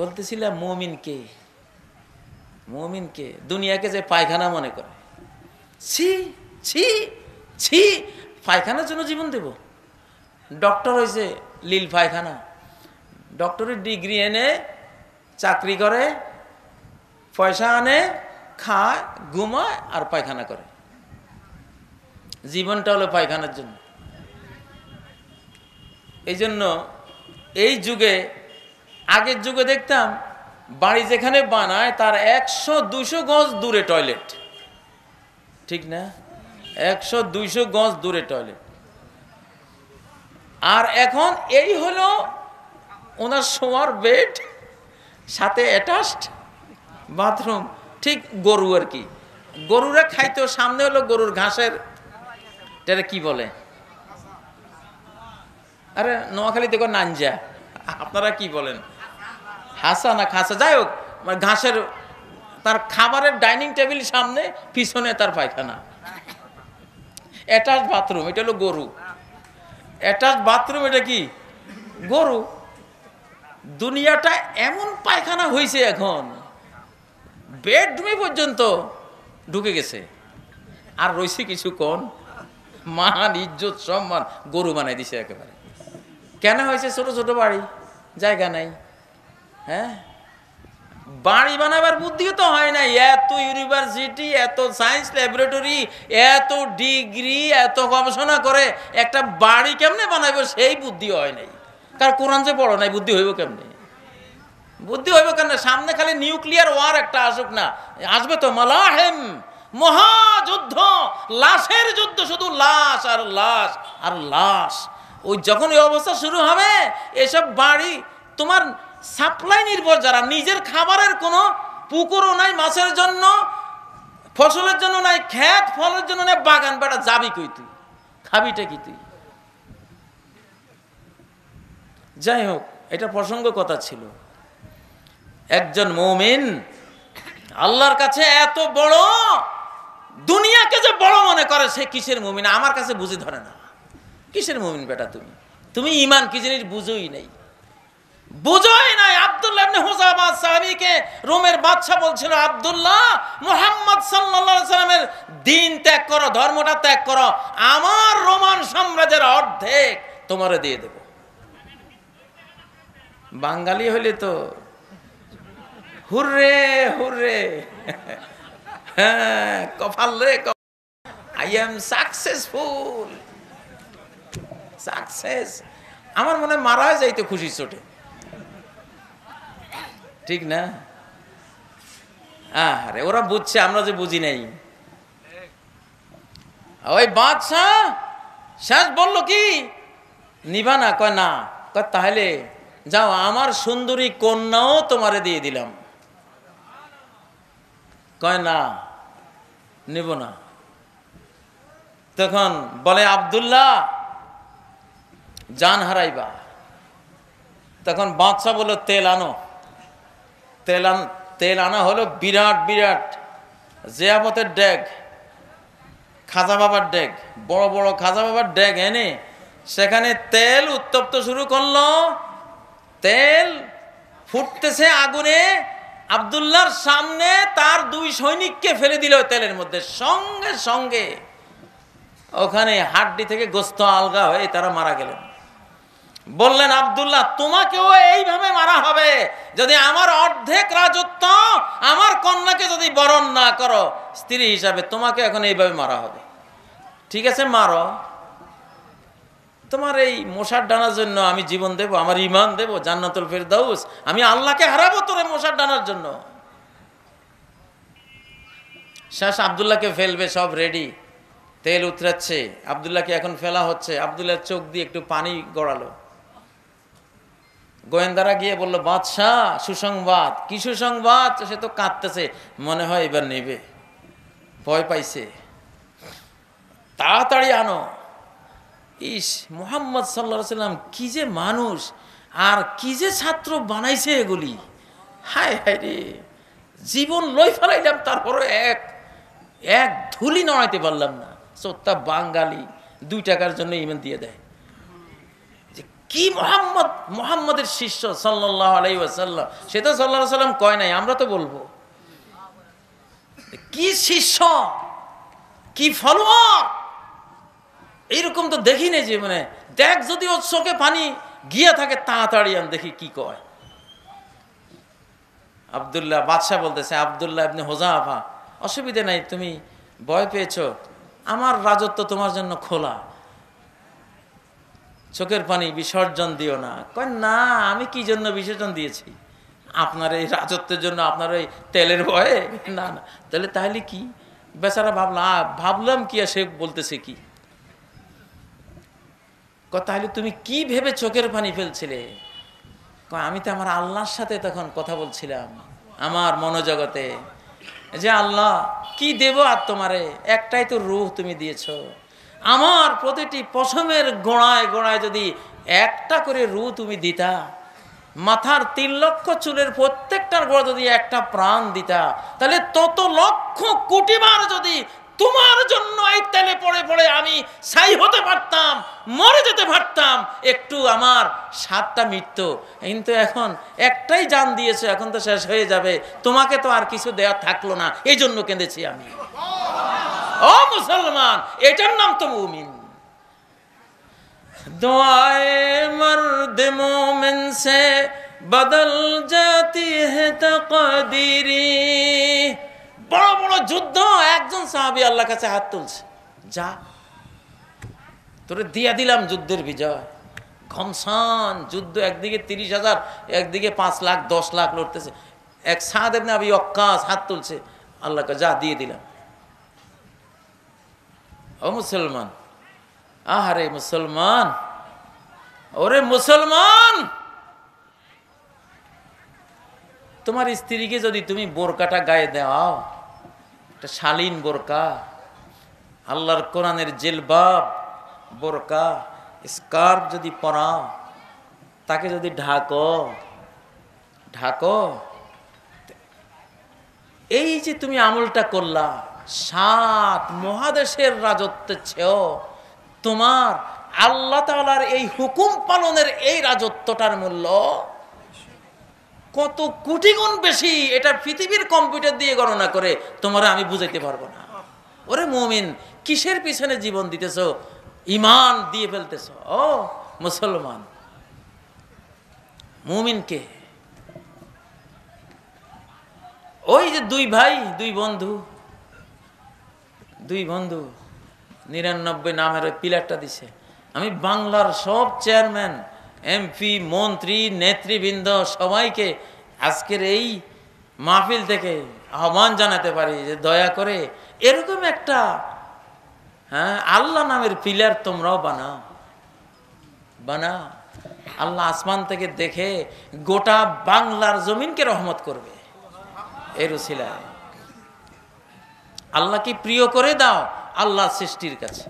বলতেছিলাম মমিন কে মমিন কে দুনিয়াকে যে পায়খানা মনে করে ছি ছি ছি পায়খানার জন্য জীবন দেব ডক্টর হয়েছে লীল পায়খানা ডক্টরের ডিগ্রি এনে চাকরি করে পয়সা আনে খায় ঘুমায় আর পায়খানা করে জীবনটা হলো পায়খানার জন্য এই জন্য এই যুগে আগের যুগে দেখতাম বাড়ি যেখানে বানায় তার একশো দুশো গজ দূরে টয়লেট ঠিক না একশো দুইশো গজ দূরে টয়লেট আর এখন এই হলো ওনার সোয়ার বেড সাথে অ্যাটাচড বাথরুম ঠিক গরু আর কি গরুরা খাইতো সামনে হলো গরুর ঘাসের এটা কি বলে আরে নোয়াখালী দেখো নানজা আপনারা কি বলেন খাসা না খাসা যাই হোক ঘাসের তার খাবারের ডাইনিং টেবিল সামনে পিছনে তার পায়খানা অ্যাটাচ বাথরুম এটা হলো গরু অ্যাটাচ বাথরুম এটা কি গরু দুনিয়াটা এমন পায়খানা হয়েছে এখন বেডরুমে পর্যন্ত ঢুকে গেছে আর রয়েছে কিছু কোন মান ইজ্জত সম্মান গরু বানাই দিছে একেবারে কেন হয়েছে ছোট ছোট বাড়ি জায়গা নাই হ্যাঁ বাড়ি বানাবার বুদ্ধিও তো হয় না এত ইউনিভার্সিটি এত সায়েন্স ল্যাবরেটরি এত ডিগ্রি এত গবেষণা করে একটা বাড়ি কেমনে বানাইব সেই বুদ্ধি হয় নাই কার কোরআন যে বড় নাই বুদ্ধি হইব কেমনে বুদ্ধি হইব কেমনে সামনে খালি নিউক্লিয়ার ওয়ার একটা আসুক না আসবে তো মালাহেম মহাযুদ্ধ লাশের যুদ্ধ শুধু লাশ আর লাশ আর লাশ ওই যখন ওই অবস্থা শুরু হবে এসব বাড়ি তোমার সাপ্লাই নির্ভর যারা নিজের খাবারের কোনো পুকুরও নাই মাছের জন্য ফসলের জন্য নাই খ্যাত ফলের জন্য নাই বাগান বেটা যাবি কই তুই খাবিটা কি তুই যাই হোক এটা প্রসঙ্গ কথা ছিল একজন মৌমিন আল্লাহর কাছে এত বড় দুনিয়াকে যে বড় মনে করে সে কিসের মুমিন আমার কাছে বুঝে ধরে না কিসের মুমিন বেটা তুমি তুমি ইমান কি জিনিস বুঝোই নেই বুঝোই নাই আব্দুল্লাহ ইবনে হুজামা সাহাবীকে রোমের বাদশা বলছিল আবদুল্লাহ মুহাম্মদ সাল্লাল্লাহু আলাইহি সাল্লামের দিন ত্যাগ করো ধর্মটা ত্যাগ করো আমার রোমান সাম্রাজ্যের অর্ধেক তোমারে দিয়ে দেব বাঙালি হইলে তো হুররে হুররে হ্যাঁ কপাল রে আই এম সাকসেসফুল সাকসেস আমার মনে মারা যাইতে খুশি চোটে ঠিক না আরে ওরা বুঝছে আমরা যে বুঝি নাই ওই বাদশাহ শেষ বললো কি নিবা না কয় না কয় তাহলে যাও আমার সুন্দরী কন্যাও তোমারে দিয়ে দিলাম কয় না নিব না তখন বলে আবদুল্লাহ জান হারাইবা তখন বাদশাহ বললো তেল আনো তেল আন তেল আনা হলো বিরাট বিরাট জেয়াবতের ড্যাগ খাজা বাবার ড্যাগ বড় বড় খাজা বাবার ড্যাগ এনে সেখানে তেল উত্তপ্ত শুরু করলো তেল ফুটতেছে আগুনে আবদুল্লার সামনে তার দুই সৈনিককে ফেলে দিল তেলের মধ্যে সঙ্গে সঙ্গে ওখানে হাড্ডি থেকে গোস্ত আলগা হয়ে তারা মারা গেলেন বললেন আবদুল্লাহ তোমাকেও এইভাবে মারা হবে যদি আমার অর্ধেক রাজত্ব আমার কন্যাকে যদি বরণ না করো স্ত্রী হিসাবে তোমাকে এখন এইভাবে মারা হবে ঠিক আছে মারো তোমার এই মশার ডানার জন্য আমি জীবন দেব আমার ইমান দেব জান্নাতুল ফেরদাউস আমি আল্লাহকে হারাবো তোর মশার ডানার জন্য শেষ আবদুল্লাহকে ফেলবে সব রেডি তেল উতরাচ্ছে আবদুল্লাহকে এখন ফেলা হচ্ছে আবদুল্লাহ চোখ দিয়ে একটু পানি গড়ালো গোয়েন্দারা গিয়ে বলল বাদশাহ সুসংবাদ কি সুসংবাদ সে তো কাঁদতেছে মনে হয় এবার নেবে ভয় পাইছে তাড়াতাড়ি আনো ইস মোহাম্মদ সাল্লা সাল্লাম কী যে মানুষ আর কি যে ছাত্র বানাইছে এগুলি হায় হায় রে জীবন লই ফেলাইলাম তারপরে এক এক ধুলি নড়াইতে পারলাম না সত্যা বাঙালি দুই টাকার জন্য ইমেন দিয়ে দেয় কি মোহাম্মদ মোহাম্মদের শিষ্য সাল্লাহ আলাই ওয়াসাল্লাম সে তো সাল্লাহ সাল্লাম কয় নাই আমরা তো বলবো কি শিষ্য কি ফলোয়ার এইরকম তো দেখি নেই যে মানে দেখ যদি ওর চোখে পানি গিয়া থাকে তাড়াতাড়ি আমি দেখি কি কয় আবদুল্লাহ বাদশাহ বলতেছে আবদুল্লাহ আপনি হোজাফা অসুবিধে নাই তুমি ভয় পেয়েছ আমার রাজত্ব তোমার জন্য খোলা চোখের পানি বিসর্জন দিও না কয় না আমি কি জন্য বিসর্জন দিয়েছি আপনার এই রাজত্বের জন্য আপনার ওই তেলের ভয়ে না না তাহলে তাহলে কি বেচারা ভাবলাম ভাবলাম কি আর সে বলতেছে কি তাহলে তুমি কি ভেবে চোখের পানি ফেলছিলে আমি তো আমার আল্লাহর সাথে তখন কথা বলছিলাম আমার মনোজগতে যে আল্লাহ কি দেব আর তোমারে একটাই তো রুহ তুমি দিয়েছো আমার প্রতিটি পশমের গোড়ায় গোড়ায় যদি একটা করে রু তুমি দিতা মাথার তিন লক্ষ চুলের প্রত্যেকটার গোড়া যদি একটা প্রাণ দিতা তাহলে তত লক্ষ কোটিবার যদি তোমার জন্য এই তেলে পড়ে পড়ে আমি সাই হতে পারতাম মরে যেতে পারতাম একটু আমার সাতটা মৃত্যু কিন্তু এখন একটাই যান দিয়েছে এখন তো শেষ হয়ে যাবে তোমাকে তো আর কিছু দেওয়া থাকলো না এই জন্য কেঁদেছি আমি ও মুসলমান এটার নাম তো মুমিন دعائے مرد مومن سے بدل جاتی বড় বড় যুদ্ধ একজন সাহাবি আল্লাহ কাছে হাত তুলছে যা তোরে দিয়া দিলাম যুদ্ধের বিজয় ঘমসান যুদ্ধ একদিকে তিরিশ হাজার একদিকে পাঁচ লাখ দশ লাখ লড়তেছে এক সাদ এমনি আমি অক্কাস হাত তুলছে আল্লাহকে যা দিয়ে দিলাম ও মুসলমান আহারে মুসলমান ওরে মুসলমান তোমার স্ত্রীকে যদি তুমি বোরকাটা গায়ে দেওয়াও একটা শালীন বোরকা আল্লাহর কোরআনের জেলবাব বোরকা স্কার্ফ যদি পরাও তাকে যদি ঢাকো ঢাকো এই যে তুমি আমলটা করলা সাত মহাদেশের রাজত্বের চেয়েও তোমার আল্লাহ তালার এই হুকুম পালনের এই রাজত্বটার মূল্য কত কোটি গুণ বেশি এটা পৃথিবীর কম্পিউটার দিয়ে গণনা করে তোমরা আমি বুঝাইতে পারবো না ওরে মুমিন কিসের পিছনে জীবন দিতেছ ইমান দিয়ে ফেলতেছ ও মুসলমান মুমিনকে ওই যে দুই ভাই দুই বন্ধু দুই বন্ধু নিরানব্বই নামের ওই পিলারটা দিছে আমি বাংলার সব চেয়ারম্যান এমপি মন্ত্রী নেতৃবৃন্দ সবাইকে আজকের এই মাহফিল থেকে আহ্বান জানাতে পারি যে দয়া করে এরকম একটা হ্যাঁ আল্লাহ নামের পিলার তোমরাও বানাও বানাও আল্লাহ আসমান থেকে দেখে গোটা বাংলার জমিনকে রহমত করবে এর উশিলায় আল্লাহকে প্রিয় করে দাও আল্লাহ সৃষ্টির কাছে